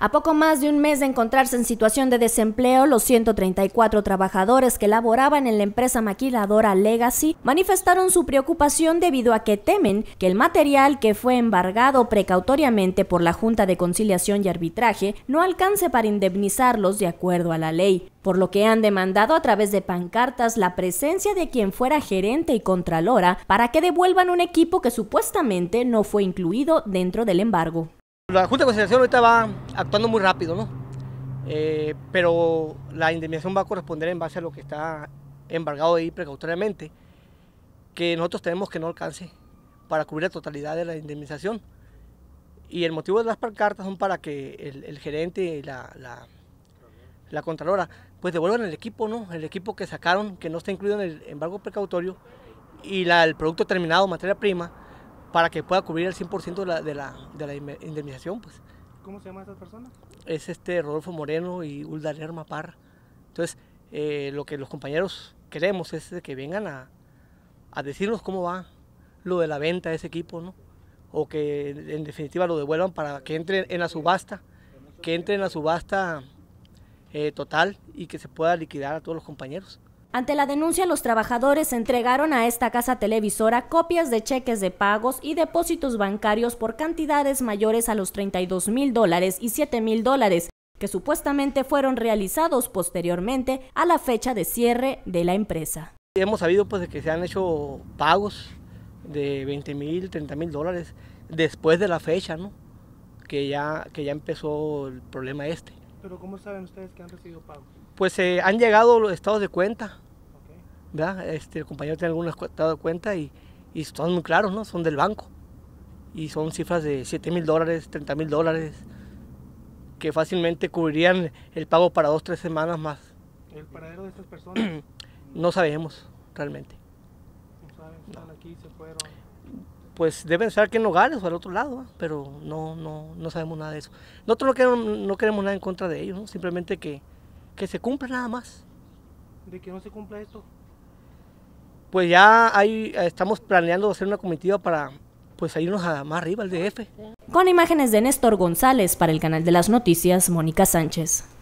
A poco más de un mes de encontrarse en situación de desempleo, los 134 trabajadores que laboraban en la empresa maquiladora Legacy manifestaron su preocupación debido a que temen que el material que fue embargado precautoriamente por la Junta de Conciliación y Arbitraje no alcance para indemnizarlos de acuerdo a la ley, por lo que han demandado a través de pancartas la presencia de quien fuera gerente y contralora para que devuelvan un equipo que supuestamente no fue incluido dentro del embargo. La Junta de Conciliación ahorita va actuando muy rápido, ¿no? Eh, pero la indemnización va a corresponder en base a lo que está embargado ahí precautoriamente, que nosotros tenemos que no alcance para cubrir la totalidad de la indemnización. Y el motivo de las pancartas son para que el, gerente y la, la, Contralora pues devuelvan el equipo, ¿no? El equipo que sacaron, que no está incluido en el embargo precautorio, y la, el producto terminado, materia prima, para que pueda cubrir el 100% de la, de, la, indemnización. Pues. ¿Cómo se llama esa personas? Es este Rodolfo Moreno y Ulda Lerma Parra. Entonces, eh, lo que los compañeros queremos es que vengan a, decirnos cómo va lo de la venta de ese equipo, ¿no? O que en definitiva lo devuelvan para que entre en la subasta, que entre en la subasta eh, total y que se pueda liquidar a todos los compañeros. Ante la denuncia, los trabajadores entregaron a esta casa televisora copias de cheques de pagos y depósitos bancarios por cantidades mayores a los 32 mil dólares y 7 mil dólares, que supuestamente fueron realizados posteriormente a la fecha de cierre de la empresa. Hemos sabido pues, que se han hecho pagos de 20 mil, 30 mil dólares después de la fecha, que ya empezó el problema este. Pero ¿cómo saben ustedes que han recibido pagos? Pues eh, han llegado los estados de cuenta. ¿verdad? Este, el compañero tiene algunos estados de cuenta y, y son muy claros, ¿no? Son del banco. Y son cifras de 7 mil dólares, 30 mil dólares, que fácilmente cubrirían el pago para dos, tres semanas más. ¿El paradero de estas personas? no sabemos realmente. No saben, están aquí, se fueron pues deben ser que en hogares o al otro lado, pero no, no, no sabemos nada de eso. Nosotros no queremos, no queremos nada en contra de ellos, simplemente que, que se cumpla nada más. ¿De que no se cumpla esto? Pues ya hay, estamos planeando hacer una comitiva para pues irnos a más arriba, al DF. Con imágenes de Néstor González para el canal de las noticias, Mónica Sánchez.